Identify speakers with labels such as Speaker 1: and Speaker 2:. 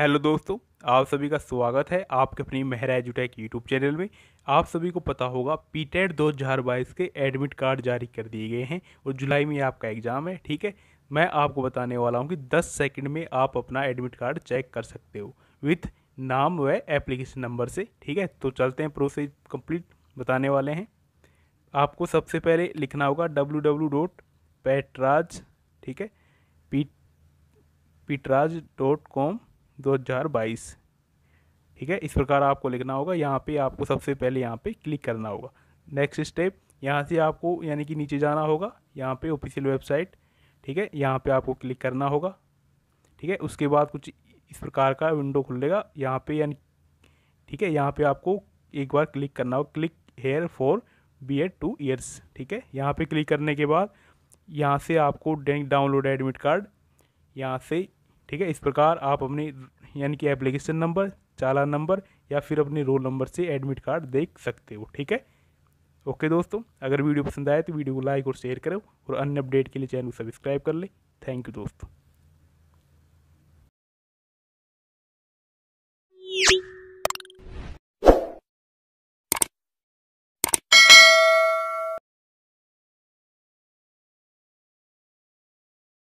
Speaker 1: hello दोस्तों आप सभी का स्वागत है आपके अपनी मेहरा एजुटेक यूट्यूब चैनल में आप सभी को पता होगा पी टेट e दो हज़ार बाईस के एडमिट कार्ड जारी कर दिए गए हैं और जुलाई में आपका एग्ज़ाम है ठीक है मैं आपको बताने वाला हूं कि 10 सेकंड में आप अपना एडमिट कार्ड चेक कर सकते हो विथ नाम व एप्लीकेशन नंबर से ठीक है तो चलते हैं प्रोसेस कम्प्लीट बताने वाले हैं आपको सबसे पहले लिखना होगा डब्ल्यू डब्ल्यू डॉट पैटराज e ठीक है पी पीटराज e डॉट कॉम 2022 ठीक है इस प्रकार आपको लिखना होगा यहाँ पे आपको सबसे पहले यहाँ पे क्लिक करना होगा नेक्स्ट स्टेप यहाँ से आपको यानी कि नीचे जाना होगा यहाँ पे ऑफिशियल वेबसाइट ठीक है यहाँ पे आपको क्लिक करना होगा ठीक है उसके बाद कुछ इस प्रकार का विंडो खुलेगा यहाँ पे यानी ठीक है यहाँ पे आपको एक बार क्लिक करना होगा click here for B Ed two years ठीक है यहाँ पे क्लिक करने के बाद यहाँ से आपको डाउनलोड एडमिट कार्ड यहाँ से ठीक है इस प्रकार आप अपनी यानी कि एप्लीकेशन नंबर चालान नंबर या फिर अपने रोल नंबर से एडमिट कार्ड देख सकते हो ठीक है ओके दोस्तों अगर वीडियो पसंद आए तो वीडियो को लाइक और शेयर करो और अन्य अपडेट के लिए चैनल को सब्सक्राइब कर लें थैंक यू दोस्तों